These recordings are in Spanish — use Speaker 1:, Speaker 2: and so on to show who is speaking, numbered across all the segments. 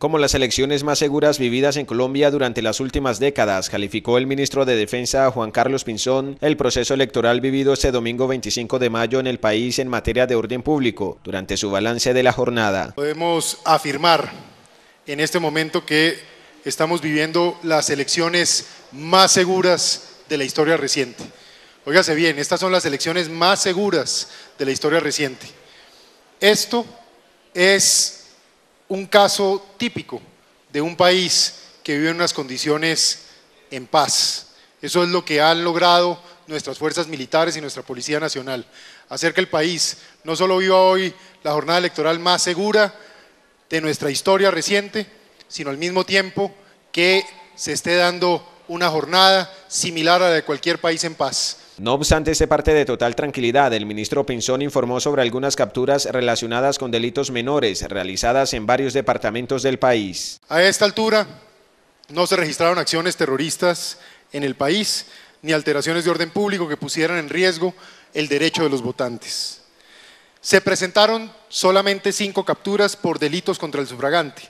Speaker 1: como las elecciones más seguras vividas en Colombia durante las últimas décadas, calificó el ministro de Defensa Juan Carlos Pinzón el proceso electoral vivido este domingo 25 de mayo en el país en materia de orden público durante su balance de la jornada.
Speaker 2: Podemos afirmar en este momento que estamos viviendo las elecciones más seguras de la historia reciente. Óigase bien, estas son las elecciones más seguras de la historia reciente. Esto es un caso típico de un país que vive en unas condiciones en paz. Eso es lo que han logrado nuestras fuerzas militares y nuestra Policía Nacional. Hacer que el país no solo viva hoy la jornada electoral más segura de nuestra historia reciente, sino al mismo tiempo que se esté dando una jornada similar a la de cualquier país en paz.
Speaker 1: No obstante, se parte de total tranquilidad. El ministro Pinzón informó sobre algunas capturas relacionadas con delitos menores realizadas en varios departamentos del país.
Speaker 2: A esta altura no se registraron acciones terroristas en el país ni alteraciones de orden público que pusieran en riesgo el derecho de los votantes. Se presentaron solamente cinco capturas por delitos contra el sufragante,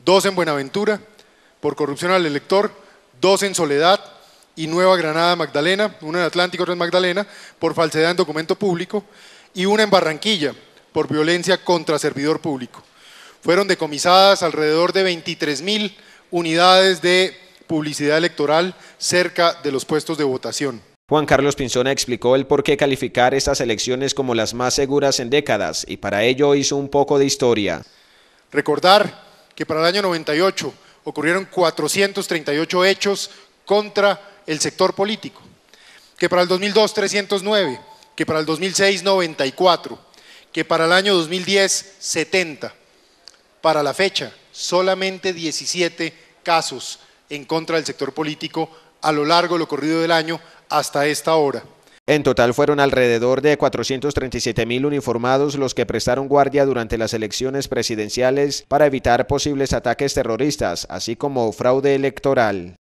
Speaker 2: dos en Buenaventura, por corrupción al elector, dos en Soledad, y Nueva Granada Magdalena, una en Atlántico, otra en Magdalena, por falsedad en documento público, y una en Barranquilla, por violencia contra servidor público. Fueron decomisadas alrededor de 23 mil unidades de publicidad electoral cerca de los puestos de votación.
Speaker 1: Juan Carlos Pinzona explicó el por qué calificar estas elecciones como las más seguras en décadas y para ello hizo un poco de historia. Recordar que para
Speaker 2: el año 98 ocurrieron 438 hechos contra el sector político, que para el 2002 309, que para el 2006 94, que para el año 2010 70. Para la fecha, solamente 17 casos en contra del sector político a lo largo de lo corrido del año hasta esta hora.
Speaker 1: En total fueron alrededor de 437 mil uniformados los que prestaron guardia durante las elecciones presidenciales para evitar posibles ataques terroristas, así como fraude electoral.